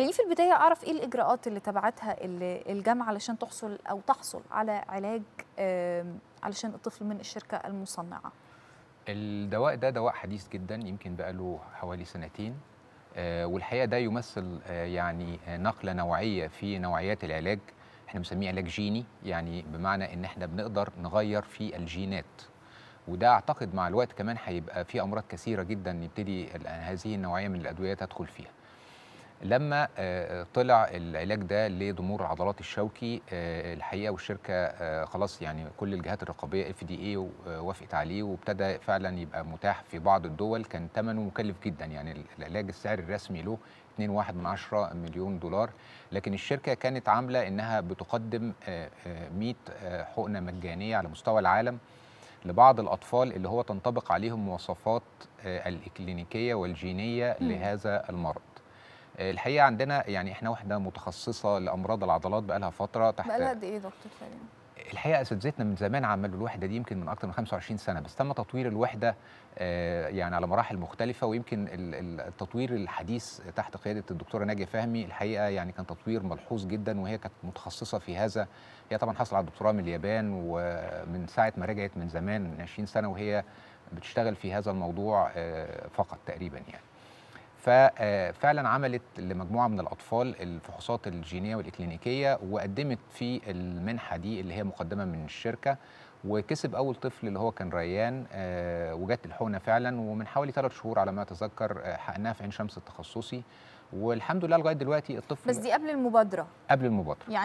خليني في البداية أعرف إيه الإجراءات اللي تبعتها الجامعة علشان تحصل أو تحصل على علاج علشان الطفل من الشركة المصنعة الدواء ده دواء حديث جدا يمكن بقاله حوالي سنتين آه، والحقيقة ده يمثل آه، يعني آه، نقلة نوعية في نوعيات العلاج احنا بنسميه علاج جيني يعني بمعنى ان احنا بنقدر نغير في الجينات وده اعتقد مع الوقت كمان هيبقى في امراض كثيره جدا نبتدي هذه النوعيه من الادويه تدخل فيها لما آه، آه، طلع العلاج ده لضمور العضلات الشوكي آه، الحقيقه والشركه خلاص يعني كل الجهات الرقابيه اف دي اي وافقت عليه وابتدى فعلا يبقى متاح في بعض الدول كان ثمنه مكلف جدا يعني العلاج السعر الرسمي له 2.1 من مليون دولار لكن الشركه كانت عامله انها بتقدم 100 حقنه مجانيه على مستوى العالم لبعض الأطفال اللي هو تنطبق عليهم مواصفات الإكلينيكية والجينية لهذا المرض الحقيقه عندنا يعني احنا وحده متخصصه لامراض العضلات بقى لها فتره تحت بقى لها قد ايه دكتور سليم؟ الحقيقه اساتذتنا من زمان عملوا الوحده دي يمكن من اكثر من 25 سنه بس تم تطوير الوحده آه، يعني على مراحل مختلفه ويمكن التطوير الحديث تحت قياده الدكتوره ناجيه فهمي الحقيقه يعني كان تطوير ملحوظ جدا وهي كانت متخصصه في هذا هي طبعا حصلت على الدكتوراه من اليابان ومن ساعه ما رجعت من زمان من 20 سنه وهي بتشتغل في هذا الموضوع آه، فقط تقريبا يعني ففعلا آه، عملت لمجموعه من الاطفال الفحوصات الجينيه والاكلينيكيه وقدمت في المنحه دي اللي هي مقدمه من الشركه وكسب اول طفل اللي هو كان ريان آه، وجت الحقنه فعلا ومن حوالي ثلاث شهور على ما اتذكر آه، حقناها في عين شمس التخصصي والحمد لله لغايه دلوقتي الطفل بس دي قبل المبادره قبل المبادره يعني